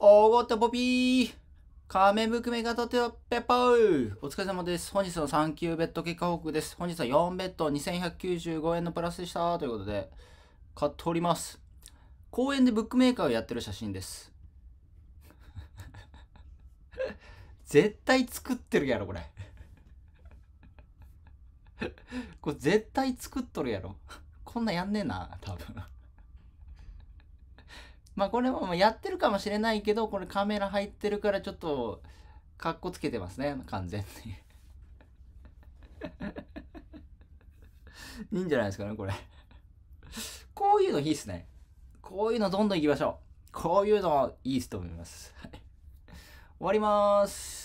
おごとポピー仮面含め型テペッパーお疲れ様です。本日の3級ベッド結果報告です。本日は4ベッド2195円のプラスでした。ということで、買っております。公園でブックメーカーをやってる写真です。絶対作ってるやろ、これ。これ絶対作っとるやろ。こんなやんねえな、多分。まあこれもやってるかもしれないけど、これカメラ入ってるからちょっと、かっこつけてますね、完全にいいんじゃないですかね、これこういうのいいっすね。こういうのどんどん行きましょう。こういうのいいっすと思います。終わります。